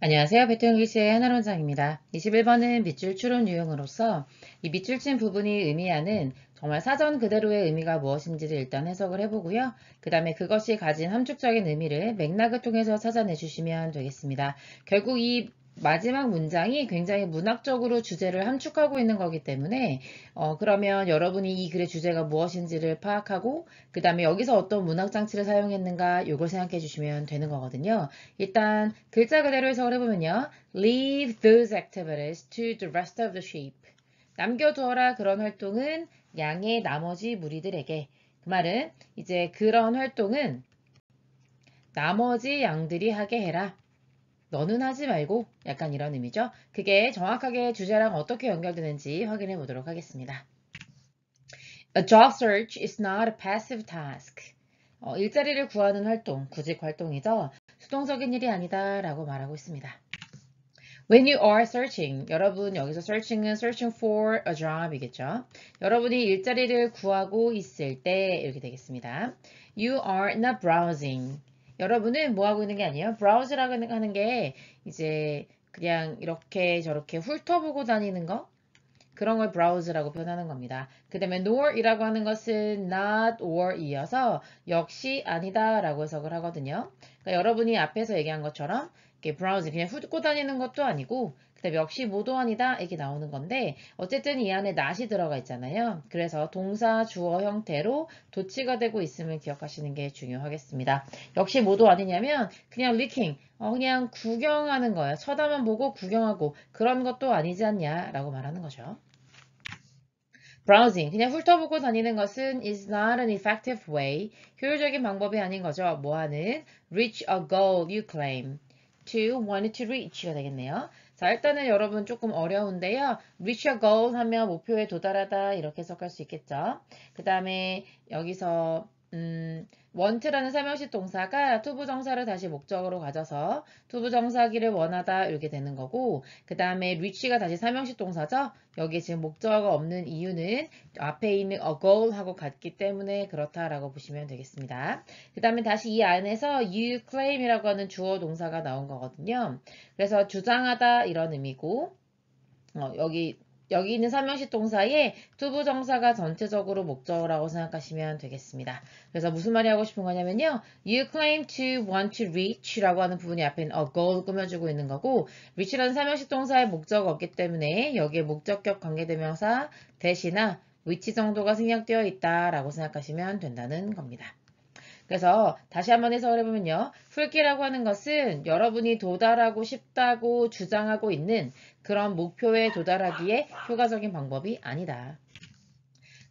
안녕하세요. 배통기시의 하나론장입니다. 21번은 밑줄 추론 유형으로서 이 밑줄친 부분이 의미하는 정말 사전 그대로의 의미가 무엇인지를 일단 해석을 해보고요. 그 다음에 그것이 가진 함축적인 의미를 맥락을 통해서 찾아내 주시면 되겠습니다. 결국 이 마지막 문장이 굉장히 문학적으로 주제를 함축하고 있는 거기 때문에 어, 그러면 여러분이 이 글의 주제가 무엇인지를 파악하고 그 다음에 여기서 어떤 문학 장치를 사용했는가 이걸 생각해 주시면 되는 거거든요. 일단 글자 그대로 해석을 해보면요. Leave those activities to the rest of the sheep. 남겨두어라 그런 활동은 양의 나머지 무리들에게 그 말은 이제 그런 활동은 나머지 양들이 하게 해라. 너는 하지 말고 약간 이런 의미죠. 그게 정확하게 주제랑 어떻게 연결되는지 확인해 보도록 하겠습니다. A job search is not a passive task. 어, 일자리를 구하는 활동, 구직 활동이죠. 수동적인 일이 아니다 라고 말하고 있습니다. When you are searching, 여러분 여기서 searching은 searching for a job이겠죠. 여러분이 일자리를 구하고 있을 때 이렇게 되겠습니다. You are not browsing. 여러분은 뭐 하고 있는 게 아니에요. 브라우즈라고 하는 게 이제 그냥 이렇게 저렇게 훑어보고 다니는 거 그런 걸 브라우즈라고 표현하는 겁니다. 그 다음에 nor이라고 하는 것은 not or 이어서 역시 아니다 라고 해석을 하거든요. 그러니까 여러분이 앞에서 얘기한 것처럼 이렇게 브라우즈 그냥 훑고 다니는 것도 아니고 그 다음에 역시 모도원이다 이게 나오는 건데 어쨌든 이 안에 낫이 들어가 있잖아요. 그래서 동사 주어 형태로 도치가 되고 있음을 기억하시는 게 중요하겠습니다. 역시 모도 아이냐면 그냥 l k 리킹 어, 그냥 구경하는 거예요. 쳐다만 보고 구경하고 그런 것도 아니지 않냐라고 말하는 거죠. browsing 그냥 훑어보고 다니는 것은 is not an effective way 효율적인 방법이 아닌 거죠. 뭐하는 reach a goal you claim to want to reach가 되겠네요. 자 일단은 여러분 조금 어려운데요. reach your goal 하면 목표에 도달하다 이렇게 해석할 수 있겠죠. 그 다음에 여기서 음 원트라는 삼형식 동사가 투부정사를 다시 목적으로 가져서 투부정사기를 원하다 이렇게 되는 거고 그 다음에 reach가 다시 삼형식 동사죠. 여기에 지금 목적어가 없는 이유는 앞에 있는 a goal하고 같기 때문에 그렇다라고 보시면 되겠습니다. 그 다음에 다시 이 안에서 you claim이라고 하는 주어 동사가 나온 거거든요. 그래서 주장하다 이런 의미고 어, 여기 여기 있는 삼형식 동사에 투부정사가 전체적으로 목적어라고 생각하시면 되겠습니다. 그래서 무슨 말이 하고 싶은 거냐면요. You claim to want to reach라고 하는 부분이 앞에 a goal 꾸며주고 있는 거고 reach라는 삼형식 동사의 목적어 없기 때문에 여기에 목적격 관계대명사 대신나 which 정도가 생략되어 있다라고 생각하시면 된다는 겁니다. 그래서 다시 한번 해석을 해보면요. 훑기라고 하는 것은 여러분이 도달하고 싶다고 주장하고 있는 그런 목표에 도달하기에 효과적인 방법이 아니다.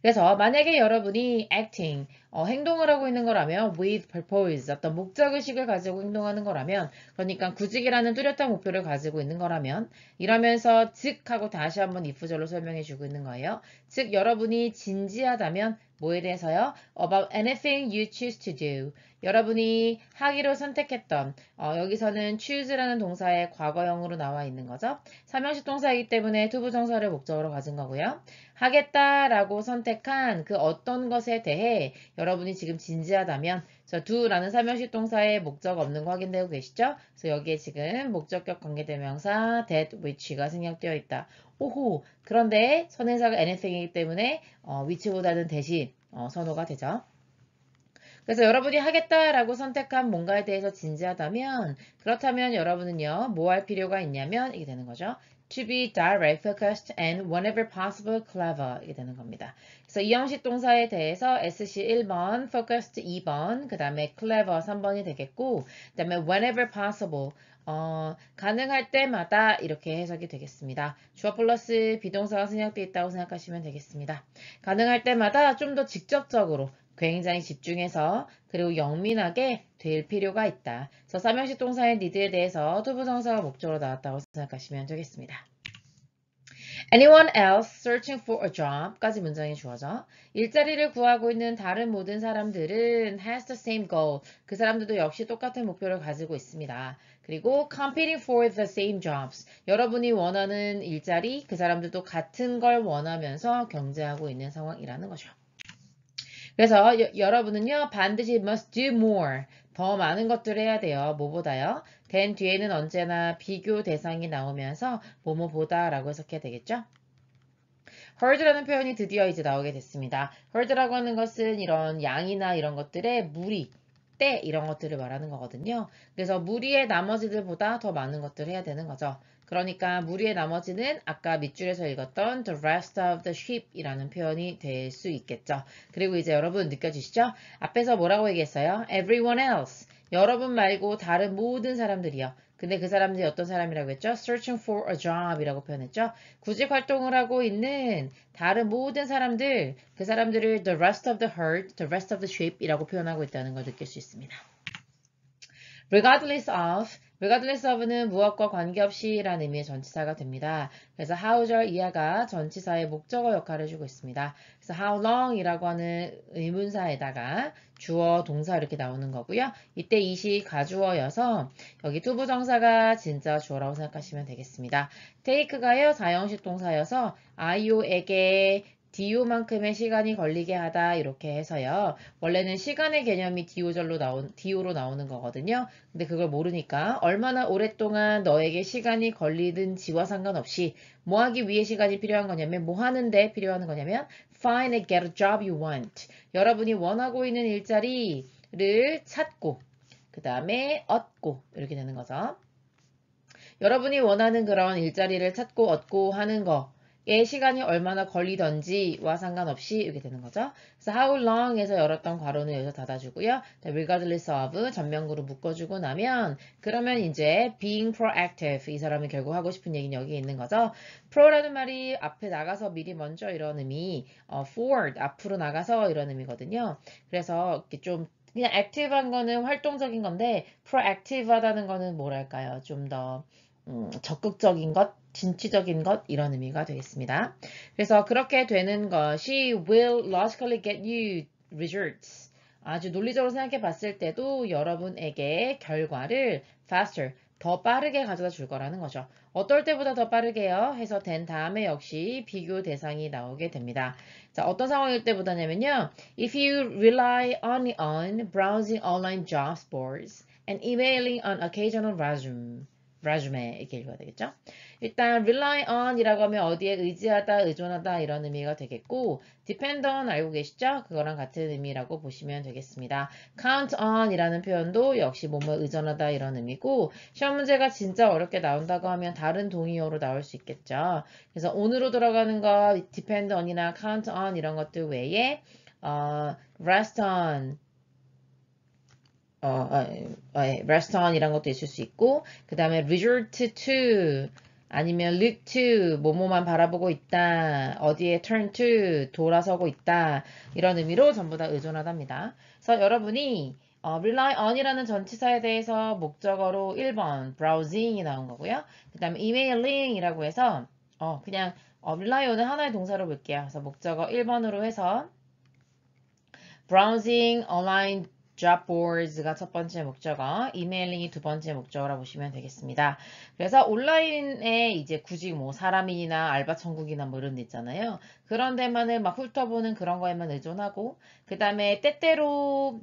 그래서 만약에 여러분이 acting, 어, 행동을 하고 있는 거라면 with purpose, 어떤 목적의식을 가지고 행동하는 거라면 그러니까 구직이라는 뚜렷한 목표를 가지고 있는 거라면 이러면서 즉 하고 다시 한번 if 절로 설명해 주고 있는 거예요. 즉 여러분이 진지하다면 뭐에 대해서요? About anything you choose to do. 여러분이 하기로 선택했던 어, 여기서는 choose라는 동사의 과거형으로 나와 있는 거죠. 삼형식 동사이기 때문에 투부정사를 목적으로 가진 거고요. 하겠다라고 선택한 그 어떤 것에 대해 여러분이 지금 진지하다면 자, do라는 삼형식 동사에 목적 없는 거 확인되고 계시죠? 그래서 여기에 지금 목적격 관계대명사 that, which가 생략되어 있다. 오호! 그런데 선행사가 anything이기 때문에 어, which보다는 대신 어, 선호가 되죠. 그래서 여러분이 하겠다라고 선택한 뭔가에 대해서 진지하다면 그렇다면 여러분은요 뭐 할 필요가 있냐면 이게 되는 거죠. to be direct, focused, and whenever possible, clever이 되는 겁니다. 그래서 이 형식 동사에 대해서 SC 1번, focused 2번, 그 다음에 clever 3번이 되겠고 그 다음에 whenever possible, 어, 가능할 때마다 이렇게 해석이 되겠습니다. 주어 플러스 비동사가 생략되어 있다고 생각하시면 되겠습니다. 가능할 때마다 좀 더 직접적으로 굉장히 집중해서 그리고 영민하게 될 필요가 있다. 그래서 삼형식 동사의 need에 대해서 투부정사가 목적으로 나왔다고 생각하시면 되겠습니다. Anyone else searching for a job까지 문장이 주어져. 일자리를 구하고 있는 다른 모든 사람들은 has the same goal. 그 사람들도 역시 똑같은 목표를 가지고 있습니다. 그리고 competing for the same jobs. 여러분이 원하는 일자리, 그 사람들도 같은 걸 원하면서 경쟁하고 있는 상황이라는 거죠. 그래서 여, 여러분은요 반드시 must do more 더 많은 것들을 해야 돼요. 뭐보다요. than 뒤에는 언제나 비교 대상이 나오면서 뭐뭐보다 라고 해석해야 되겠죠? heard라는 표현이 드디어 이제 나오게 됐습니다. heard라고 하는 것은 이런 양이나 이런 것들의 무리, 때 이런 것들을 말하는 거거든요. 그래서 무리의 나머지들보다 더 많은 것들을 해야 되는 거죠. 그러니까 무리의 나머지는 아까 밑줄에서 읽었던 the rest of the sheep이라는 표현이 될 수 있겠죠. 그리고 이제 여러분 느껴지시죠? 앞에서 뭐라고 얘기했어요? everyone else. 여러분 말고 다른 모든 사람들이요. 근데 그 사람들이 어떤 사람이라고 했죠? searching for a job이라고 표현했죠. 구직 활동을 하고 있는 다른 모든 사람들, 그 사람들을 the rest of the herd, the rest of the sheep이라고 표현하고 있다는 걸 느낄 수 있습니다. regardless of regardless of는 무엇과 관계없이 라는 의미의 전치사가 됩니다. 그래서 how절 이하가 전치사의 목적어 역할을 해주고 있습니다. 그래서 how long 이라고 하는 의문사에다가 주어, 동사 이렇게 나오는 거고요. 이때 이시 가주어여서 여기 투부정사가 진짜 주어라고 생각하시면 되겠습니다. take가요. 사형식 동사여서 아이오에게 DO만큼의 시간이 걸리게 하다 이렇게 해서요. 원래는 시간의 개념이 DO절로 나온 DO로 나오는 거거든요. 근데 그걸 모르니까 얼마나 오랫동안 너에게 시간이 걸리든지와 상관없이 뭐 하기 위해 시간이 필요한 거냐면 뭐 하는데 필요한 거냐면 find and get a job you want. 여러분이 원하고 있는 일자리를 찾고 그 다음에 얻고 이렇게 되는 거죠. 여러분이 원하는 그런 일자리를 찾고 얻고 하는 거예 시간이 얼마나 걸리던지와 상관없이 이렇게 되는 거죠. 그래서 how long에서 열었던 괄호는 여기서 닫아주고요. regardless of 전면구로 묶어주고 나면 그러면 이제 being proactive 이 사람이 결국 하고 싶은 얘기는 여기에 있는 거죠. pro라는 말이 앞에 나가서 미리 먼저 이런 의미 어, forward 앞으로 나가서 이런 의미거든요. 그래서 이렇게 좀 그냥 i v e 한 거는 활동적인 건데 proactive하다는 거는 뭐랄까요. 좀더 음, 적극적인 것 진취적인 것 이런 의미가 되겠습니다. 그래서 그렇게 되는 것이 will logically get you results. 아주 논리적으로 생각해 봤을 때도 여러분에게 결과를 faster, 더 빠르게 가져다 줄 거라는 거죠. 어떨 때보다 더 빠르게요 해서 된 다음에 역시 비교 대상이 나오게 됩니다. 자, 어떤 상황일 때보다냐면요. If you rely only on browsing online jobs boards and emailing o n occasional resume resume 이렇게 읽어야 되겠죠? 일단 rely on 이라고 하면 어디에 의지하다, 의존하다 이런 의미가 되겠고 depend on 알고 계시죠? 그거랑 같은 의미라고 보시면 되겠습니다. count on 이라는 표현도 역시 몸에 의존하다 이런 의미고 시험 문제가 진짜 어렵게 나온다고 하면 다른 동의어로 나올 수 있겠죠. 그래서 오늘로 돌아가는 거 depend on이나 count on 이런 것들 외에 어, rest on 어, 어, 어, r e s 이란 것도 있을 수 있고 그 다음에 resort to 아니면 look to 뭐뭐만 바라보고 있다 어디에 turn to 돌아서고 있다 이런 의미로 전부 다 의존하답니다 그래서 여러분이 어, rely on이라는 전치사에 대해서 목적어로 1번 browsing이 나온 거고요 그 다음에 emailing이라고 해서 어, 그냥 어, rely on은 하나의 동사로 볼게요 그래서 목적어 1번으로 해서 browsing online Jobboards가 첫 번째 목적어, 이메일링이 두 번째 목적어라 보시면 되겠습니다. 그래서 온라인에 이제 굳이 뭐사람이나 알바 천국이나 뭐 이런 데 있잖아요. 그런 데만을 막 훑어보는 그런 거에만 의존하고 그 다음에 때때로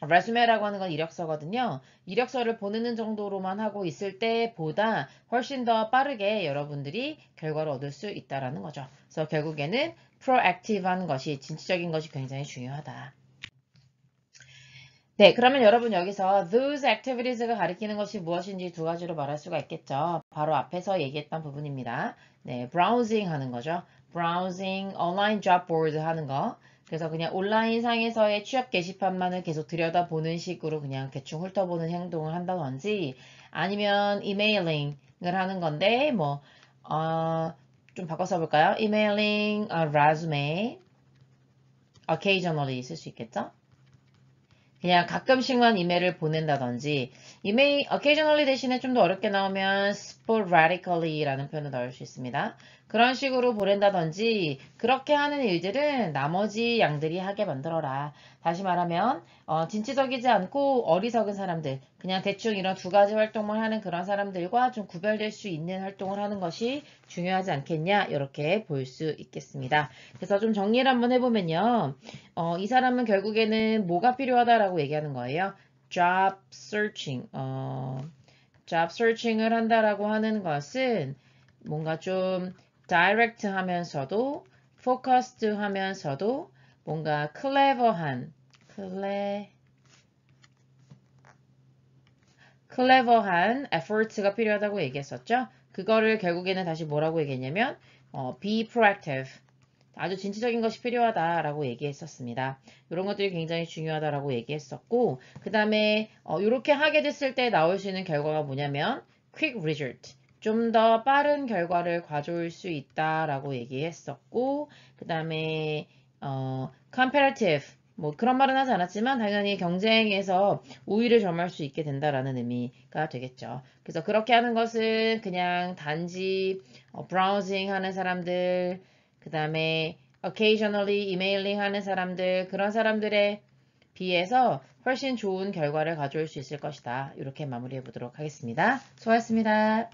레수메라고 하는 건 이력서거든요. 이력서를 보내는 정도로만 하고 있을 때보다 훨씬 더 빠르게 여러분들이 결과를 얻을 수 있다라는 거죠. 그래서 결국에는 프로액티브한 것이 진취적인 것이 굉장히 중요하다. 네, 그러면 여러분 여기서 those activities가 가리키는 것이 무엇인지 두 가지로 말할 수가 있겠죠. 바로 앞에서 얘기했던 부분입니다. 네, browsing 하는 거죠. browsing, online job board 하는 거. 그래서 그냥 온라인 상에서의 취업 게시판만을 계속 들여다보는 식으로 그냥 대충 훑어보는 행동을 한다든지 아니면 e m a i l i n g 을 하는 건데 뭐, 어, 좀 바꿔서 볼까요? e m a 이메일링, 어, resume, occasionally 쓸 수 있겠죠? 그냥 가끔씩만 이메일을 보낸다든지 이메일 occasionally 대신에 좀 더 어렵게 나오면 sporadically라는 표현을 넣을 수 있습니다. 그런 식으로 보낸다든지 그렇게 하는 일들은 나머지 양들이 하게 만들어라. 다시 말하면 어, 진취적이지 않고 어리석은 사람들 그냥 대충 이런 두 가지 활동을 하는 그런 사람들과 좀 구별될 수 있는 활동을 하는 것이 중요하지 않겠냐 이렇게 볼 수 있겠습니다. 그래서 좀 정리를 한번 해보면요. 어, 이 사람은 결국에는 뭐가 필요하다라고 얘기하는 거예요. job searching 어, job searching을 한다라고 하는 것은 뭔가 좀 다이렉트 하면서도 포커스트 하면서도 뭔가 클레버한 클레 클레버한 에 f f o 가 필요하다고 얘기했었죠. 그거를 결국에는 다시 뭐라고 얘기했냐면 어, be proactive 아주 진취적인 것이 필요하다라고 얘기했었습니다. 이런 것들이 굉장히 중요하다라고 얘기했었고 그 다음에 어, 이렇게 하게 됐을 때 나올 수 있는 결과가 뭐냐면 quick result 좀더 빠른 결과를 가져올 수 있다라고 얘기했었고 그 다음에 어, comparative 뭐 그런 말은 하지 않았지만 당연히 경쟁에서 우위를 점할 수 있게 된다라는 의미가 되겠죠. 그래서 그렇게 하는 것은 그냥 단지 어, 브라우징 하는 사람들 그 다음에 occasionally e m a i 하는 사람들 그런 사람들에 비해서 훨씬 좋은 결과를 가져올 수 있을 것이다. 이렇게 마무리해 보도록 하겠습니다. 수고하셨습니다.